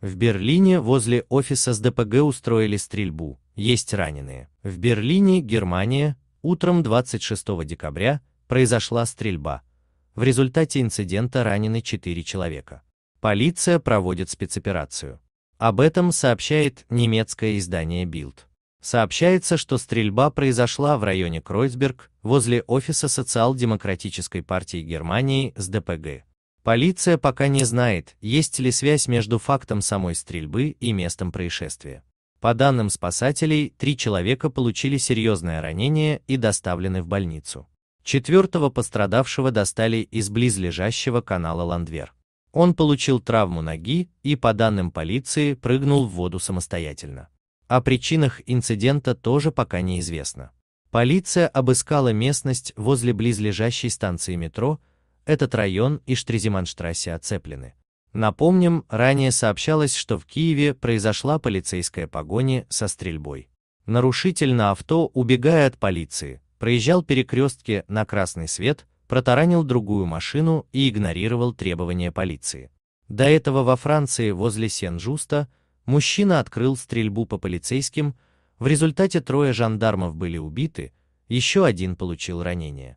В Берлине возле офиса с ДПГ устроили стрельбу, есть раненые. В Берлине, Германия, утром 26 декабря произошла стрельба. В результате инцидента ранены 4 человека. Полиция проводит спецоперацию. Об этом сообщает немецкое издание Bild. Сообщается, что стрельба произошла в районе Кройцберг возле офиса социал-демократической партии Германии с ДПГ. Полиция пока не знает, есть ли связь между фактом самой стрельбы и местом происшествия. По данным спасателей, три человека получили серьезное ранение и доставлены в больницу. Четвертого пострадавшего достали из близлежащего канала Ландвер. Он получил травму ноги и, по данным полиции, прыгнул в воду самостоятельно. О причинах инцидента тоже пока неизвестно. Полиция обыскала местность возле близлежащей станции метро этот район и Штризиманштрассе оцеплены. Напомним, ранее сообщалось, что в Киеве произошла полицейская погоня со стрельбой. Нарушитель на авто, убегая от полиции, проезжал перекрестки на красный свет, протаранил другую машину и игнорировал требования полиции. До этого во Франции возле Сен-Жуста мужчина открыл стрельбу по полицейским, в результате трое жандармов были убиты, еще один получил ранение.